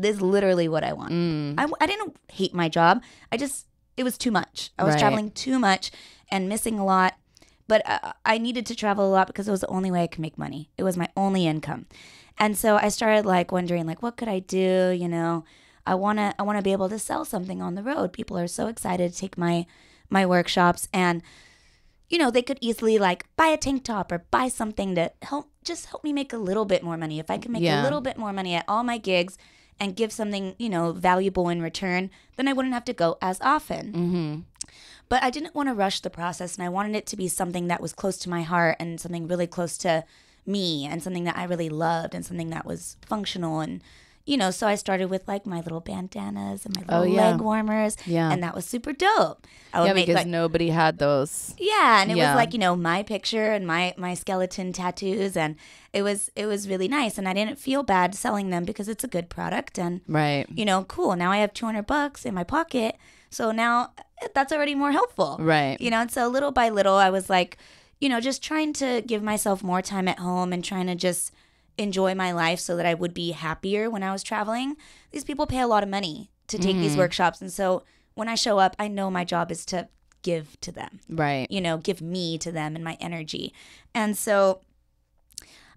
this is literally what I want. Mm. I, I didn't hate my job. I just, it was too much. I was right. traveling too much and missing a lot. But I, uh, I needed to travel a lot because it was the only way I could make money. It was my only income. And so I started like wondering, like, what could I do? You know, I wanna, I wanna be able to sell something on the road. People are so excited to take my, my workshops and you know, they could easily like buy a tank top or buy something to help just help me make a little bit more money. If I could make yeah. a little bit more money at all my gigs, and give something, you know, valuable in return, then I wouldn't have to go as often. Mm-hmm. But I didn't want to rush the process and I wanted it to be something that was close to my heart and something really close to me and something that I really loved and something that was functional and you know, so I started with like my little bandanas and my oh, little oh, yeah. leg warmers. Yeah. And that was super dope. I would yeah, make, because like, nobody had those. Yeah. And it yeah. was like, you know, my picture and my, my skeleton tattoos and it was it was really nice and I didn't feel bad selling them because it's a good product and right. you know, cool. Now I have two hundred bucks in my pocket. So now eh, that's already more helpful. Right. You know, and so little by little I was like, you know, just trying to give myself more time at home and trying to just enjoy my life so that I would be happier when I was traveling. These people pay a lot of money to take mm. these mm-hmm. workshops. And so when I show up, I know my job is to give to them. Right. You know, give me to them and my energy. And so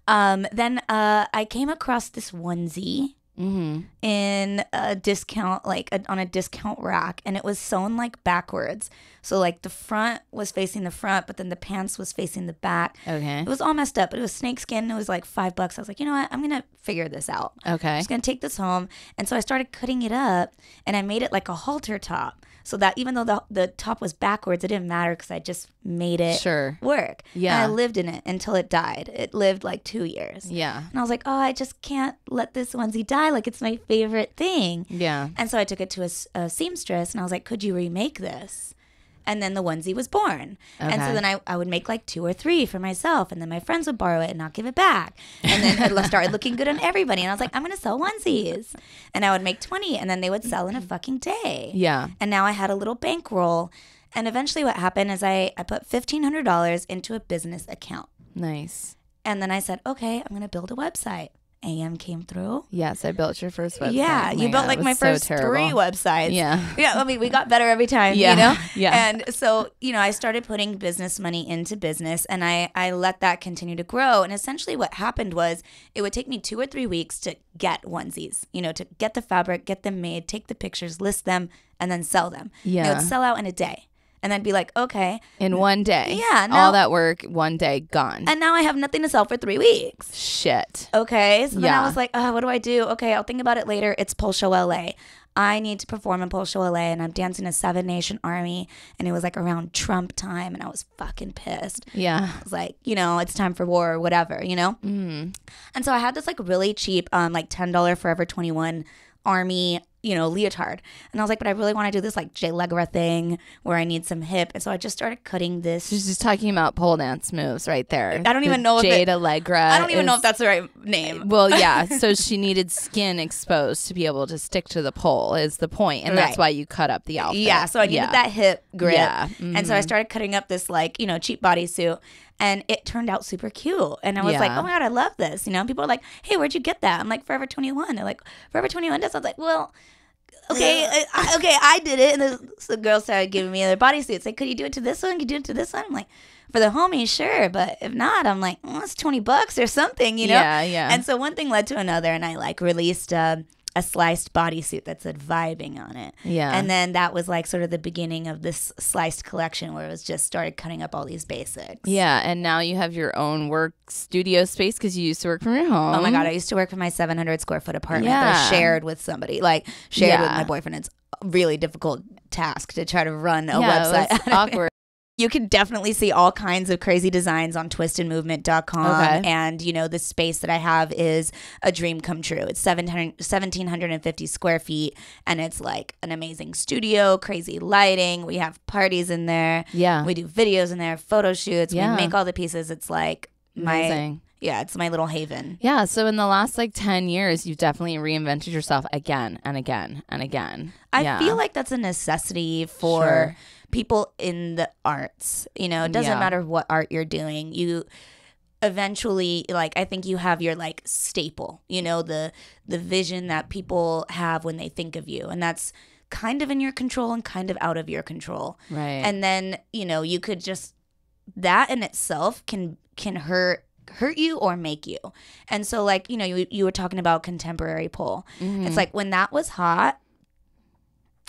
um, then uh, I came across this onesie mm-hmm. in a discount, like a, on a discount rack, and it was sewn like backwards. So like the front was facing the front, but then the pants was facing the back. Okay, it was all messed up, but it was snakeskin. It was like five bucks. I was like, you know what? I'm gonna figure this out. Okay, I'm just gonna take this home, and so I started cutting it up, and I made it like a halter top so that even though the, the top was backwards, it didn't matter because I just made it sure. work. Yeah. And I lived in it until it died. It lived like two years. Yeah. And I was like, oh, I just can't let this onesie die. Like, it's my favorite thing. Yeah. And so I took it to a, a seamstress and I was like, could you remake this? and then the onesie was born. Okay. And so then I, I would make like two or three for myself, and then my friends would borrow it and not give it back. And then it started looking good on everybody. And I was like, I'm gonna sell onesies, and I would make twenty, and then they would sell in a fucking day. Yeah. And now I had a little bankroll, and eventually what happened is I I put fifteen hundred dollars into a business account. Nice. And then I said, okay, I'm gonna build a website. AM came through. Yes, I built your first website. Yeah, oh you built like my first so three websites. Yeah. Yeah, I mean, we got better every time, yeah. you know? Yeah. And so, you know, I started putting business money into business and I, I let that continue to grow. And essentially what happened was it would take me two or three weeks to get onesies, you know, to get the fabric, get them made, take the pictures, list them, and then sell them. Yeah. And it would sell out in a day and then be like, okay. In one day. Yeah. Now, all that work, one day gone. And now I have nothing to sell for three weeks. Shit. Okay. So then yeah. I was like, oh, what do I do? Okay, I'll think about it later. It's Pulse Show LA. I need to perform in Pulse Show LA and I'm dancing a Seven Nation Army and it was like around Trump time and I was fucking pissed. Yeah. I was like, you know, it's time for war or whatever, you know? Mm. And so I had this like really cheap, um, like $10 Forever 21 Army you know, leotard. And I was like, but I really want to do this like Jay Legra thing where I need some hip. And so I just started cutting this. She's just talking about pole dance moves right there. I don't the even know if Jade Allegra. I don't even is, know if that's the right name. Well, yeah. so she needed skin exposed to be able to stick to the pole is the point, and right. that's why you cut up the outfit. Yeah. So I needed yeah. that hip grip, yeah. mm-hmm. and so I mm-hmm. started cutting up this like you know cheap bodysuit, and it turned out super cute. And I was yeah. like, oh my god, I love this. You know, people are like, hey, where'd you get that? I'm like, Forever 21. They're like, Forever 21 does. I was like, well, okay, uh, I, okay, I did it. And the, the girl started giving me other bodysuits. Like, could you do it to this one? Could you do it to this one? I'm like, for the homie, sure. But if not, I'm like, well, mm, it's 20 bucks or something, you know? Yeah, yeah. And so one thing led to another. And I like released uh, a sliced bodysuit that said vibing on it. Yeah. And then that was like sort of the beginning of this sliced collection where it was just started cutting up all these basics. Yeah. And now you have your own work studio space because you used to work from your home. Oh my God. I used to work from my 700 square foot apartment yeah. that I shared with somebody, like shared yeah. with my boyfriend. It's a really difficult task to try to run a yeah, website. awkward you can definitely see all kinds of crazy designs on twistandmovement.com. Okay. And, you know, the space that I have is a dream come true. It's 1,750 square feet and it's like an amazing studio, crazy lighting. We have parties in there. Yeah. We do videos in there, photo shoots. Yeah. We make all the pieces. It's like my amazing. Yeah, it's my little haven. Yeah. So in the last like 10 years, you've definitely reinvented yourself again and again and again. I yeah. feel like that's a necessity for sure. people in the arts. You know, it doesn't yeah. matter what art you're doing. You eventually like I think you have your like staple, you know, the the vision that people have when they think of you. And that's kind of in your control and kind of out of your control. Right. And then, you know, you could just that in itself can can hurt hurt you or make you. And so like, you know, you, you were talking about contemporary pole. Mm-hmm. It's like when that was hot,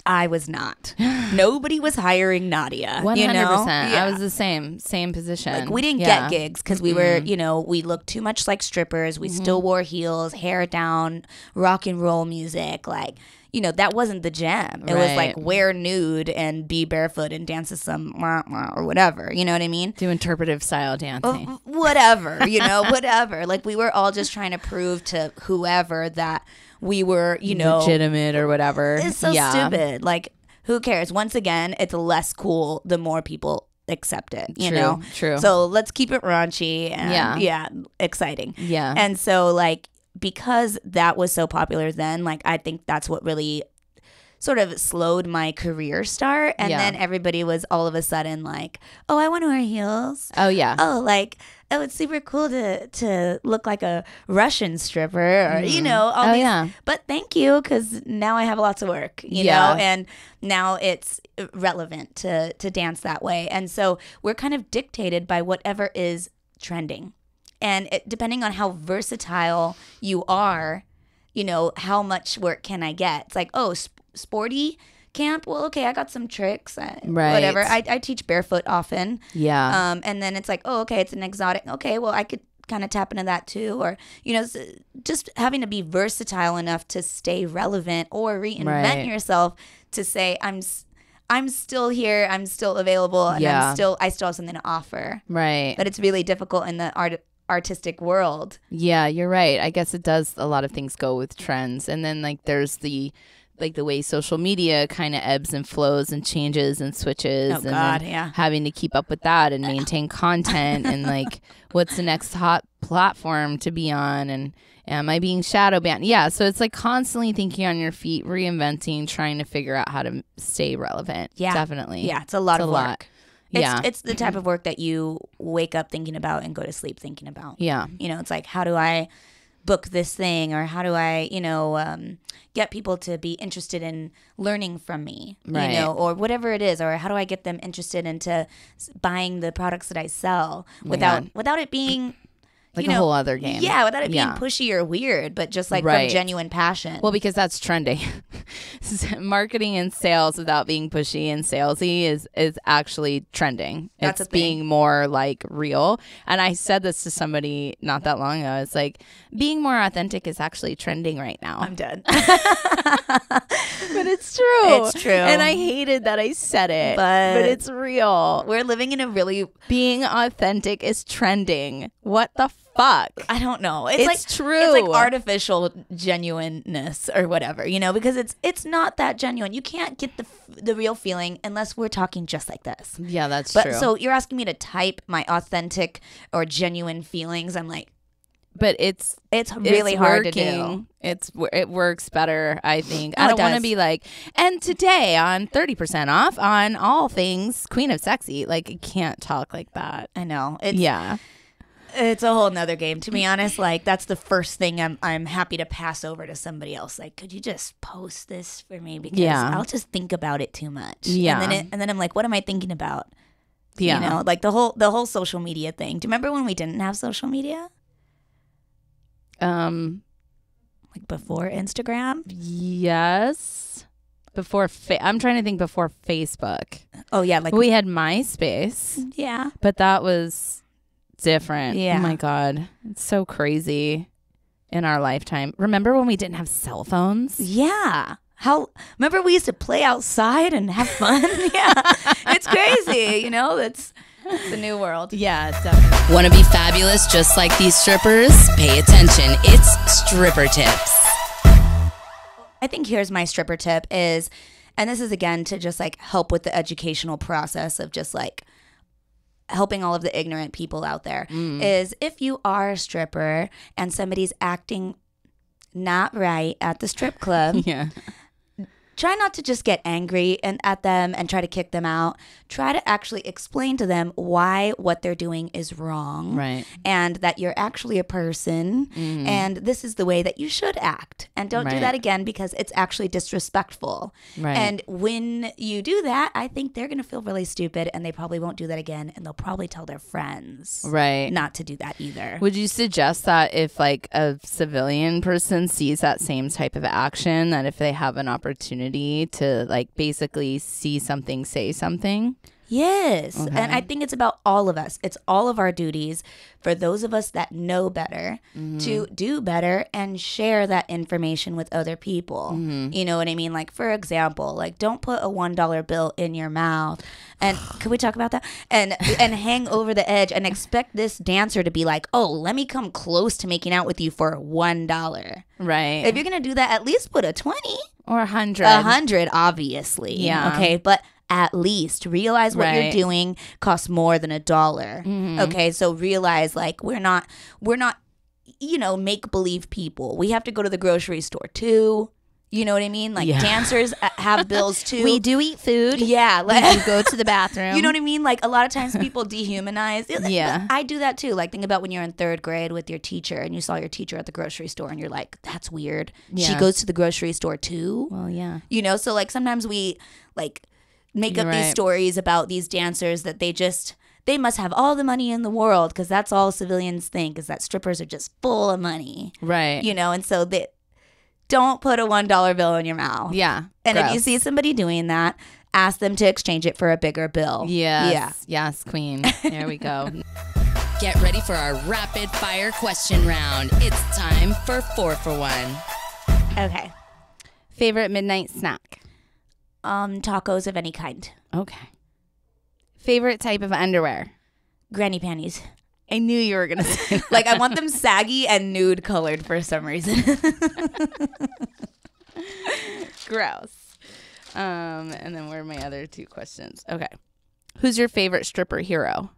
I was not. Nobody was hiring Nadia. One hundred percent. I was the same, same position. Like we didn't yeah. get gigs because we were, you know, we looked too much like strippers. We mm-hmm. still wore heels, hair down, rock and roll music, like you know, that wasn't the gem. It right. was like wear nude and be barefoot and dance to some wah, wah, or whatever. You know what I mean? Do interpretive style oh, dancing. Uh, whatever, you know, whatever. Like we were all just trying to prove to whoever that we were, you know, legitimate or whatever. It's so yeah. stupid. Like who cares? Once again, it's less cool the more people accept it, you true, know? True. So let's keep it raunchy and yeah. yeah, exciting. Yeah. And so like because that was so popular then, like I think that's what really sort of slowed my career start. And yeah. then everybody was all of a sudden like, oh, I want to wear heels. Oh, yeah. Oh, like, oh, it's super cool to, to look like a Russian stripper or, mm. you mm-hmm. know, all oh, these. Yeah. But thank you because now I have lots of work, you yeah. know, and now it's relevant to, to dance that way. And so we're kind of dictated by whatever is trending. And it, depending on how versatile you are, you know, how much work can I get? It's like, oh, sp- sporty camp. Well, okay, I got some tricks. Uh, right. Whatever. I, I teach barefoot often. Yeah. Um, and then it's like, oh, okay, it's an exotic. Okay, well, I could kind of tap into that too or you know just having to be versatile enough to stay relevant or reinvent right. yourself to say i'm i'm still here i'm still available and yeah. i'm still i still have something to offer right but it's really difficult in the art artistic world. Yeah, you're right. I guess it does a lot of things go with trends. And then like there's the like the way social media kind of ebbs and flows and changes and switches oh, and God, yeah. having to keep up with that and maintain content and like what's the next hot platform to be on and am I being shadow banned? Yeah, so it's like constantly thinking on your feet, reinventing, trying to figure out how to stay relevant. Yeah. Definitely. Yeah, it's a lot it's of a work. Lot. It's, yeah. It's the type of work that you wake up thinking about and go to sleep thinking about. Yeah. You know, it's like, how do I book this thing or how do I, you know, um, get people to be interested in learning from me, right. you know, or whatever it is, or how do I get them interested into buying the products that I sell without yeah. without it being like you know, a whole other game. Yeah, without it being yeah. pushy or weird, but just like right. from genuine passion. Well, because that's trending. Marketing and sales without being pushy and salesy is is actually trending. That's it's being more like real. And I said this to somebody not that long ago. It's like being more authentic is actually trending right now. I'm dead. but it's true. It's true. And I hated that I said it. But, but it's real. We're living in a really being authentic is trending. What the fuck? I don't know. It's, it's like true. It's like artificial genuineness or whatever, you know, because it's it's not that genuine. You can't get the the real feeling unless we're talking just like this. Yeah, that's but, true. So you're asking me to type my authentic or genuine feelings. I'm like, but it's it's really it's hard working. to do. It's it works better, I think. Oh, I don't want to be like, and today on thirty percent off on all things Queen of Sexy. Like, can't talk like that. I know. It's, yeah, it's a whole nother game. To be honest, like that's the first thing I'm I'm happy to pass over to somebody else. Like, could you just post this for me? Because yeah. I'll just think about it too much. Yeah. And then it, and then I'm like, what am I thinking about? Yeah. You know, like the whole the whole social media thing. Do you remember when we didn't have social media? Um like before Instagram? Yes. Before fa- I'm trying to think before Facebook. Oh yeah, like we had MySpace. Yeah. But that was different. Yeah. Oh my God. It's so crazy in our lifetime. Remember when we didn't have cell phones? Yeah. How remember we used to play outside and have fun? yeah. It's crazy, you know? That's it's a new world. Yeah, definitely. Want to be fabulous just like these strippers? Pay attention. It's stripper tips. I think here's my stripper tip is and this is again to just like help with the educational process of just like helping all of the ignorant people out there mm. is if you are a stripper and somebody's acting not right at the strip club. yeah try not to just get angry and at them and try to kick them out. Try to actually explain to them why what they're doing is wrong, right? And that you're actually a person, mm. and this is the way that you should act, and don't right. do that again because it's actually disrespectful. Right. And when you do that, I think they're gonna feel really stupid, and they probably won't do that again, and they'll probably tell their friends, right, not to do that either. Would you suggest that if like a civilian person sees that same type of action, that if they have an opportunity opportunity to like basically see something, say something. Yes. Okay. And I mm-hmm. think it's about all of us. It's all of our duties for those of us that know better mm-hmm. to do better and share that information with other people. Mm-hmm. You know what I mean? Like, for example, like don't put a $1 bill in your mouth. And could we talk about that? And and hang over the edge and expect this dancer to be like, oh, let me come close to making out with you for $1. Right. If you're going to do that, at least put a 20 or a 100. A 100, obviously. Yeah. Okay. But at least realize what right. you're doing costs more than a dollar. Mm-hmm. Okay, so realize like we're not we're not you know make believe people. We have to go to the grocery store too. You know what I mean? Like yeah. dancers uh, have bills too. we do eat food. Yeah, like we go to the bathroom. You know what I mean? Like a lot of times people dehumanize. Yeah, I do that too. Like think about when you're in third grade with your teacher and you saw your teacher at the grocery store and you're like, "That's weird." Yeah. She goes to the grocery store too. Well, yeah. You know, so like sometimes we like make up right. these stories about these dancers that they just they must have all the money in the world because that's all civilians think is that strippers are just full of money. Right. You know, and so they don't put a one dollar bill in your mouth. Yeah. And gross. if you see somebody doing that, ask them to exchange it for a bigger bill. Yeah, Yeah. Yes, Queen. There we go. Get ready for our rapid fire question round. It's time for four for one. Okay. Favorite midnight snack? um, tacos of any kind. Okay. Favorite type of underwear? Granny panties. I knew you were gonna say. like I want them saggy and nude colored for some reason. Gross. Um, and then where are my other two questions? Okay. Who's your favorite stripper hero?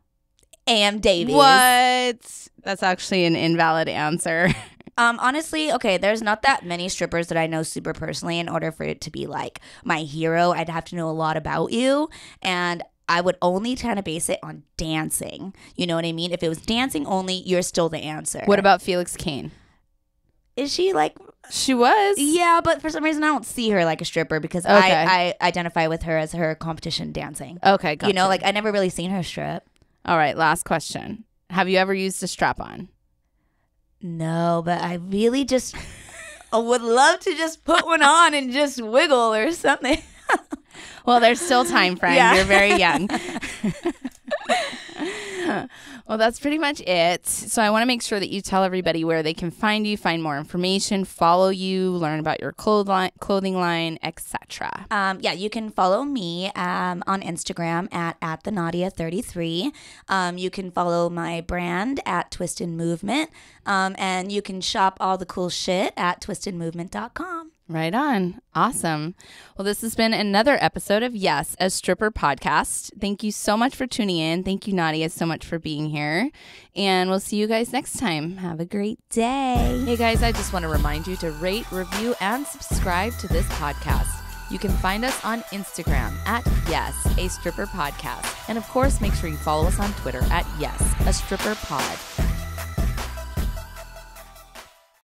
Am Davies. What? That's actually an invalid answer. Um, honestly, okay, there's not that many strippers that I know super personally. In order for it to be like my hero, I'd have to know a lot about you. And I would only kind of base it on dancing. You know what I mean? If it was dancing only, you're still the answer. What about Felix Kane? Is she like she was? Yeah, but for some reason I don't see her like a stripper because okay. I, I identify with her as her competition dancing. Okay, gotcha. You know, like I never really seen her strip. All right, last question. Have you ever used a strap on? No, but I really just would love to just put one on and just wiggle or something. well, there's still time, friend. Yeah. You're very young. Well, that's pretty much it. So I want to make sure that you tell everybody where they can find you, find more information, follow you, learn about your clothing line, etc. Um, yeah, you can follow me um, on Instagram at at the Nadia thirty three. Um, you can follow my brand at Twist and Movement, um, and you can shop all the cool shit at twistedmovement.com. Right on. Awesome. Well, this has been another episode of Yes, a Stripper podcast. Thank you so much for tuning in. Thank you, Nadia, so much for being here. And we'll see you guys next time. Have a great day. Hey, guys, I just want to remind you to rate, review, and subscribe to this podcast. You can find us on Instagram at Yes, a Stripper Podcast. And of course, make sure you follow us on Twitter at Yes, a Stripper Pod.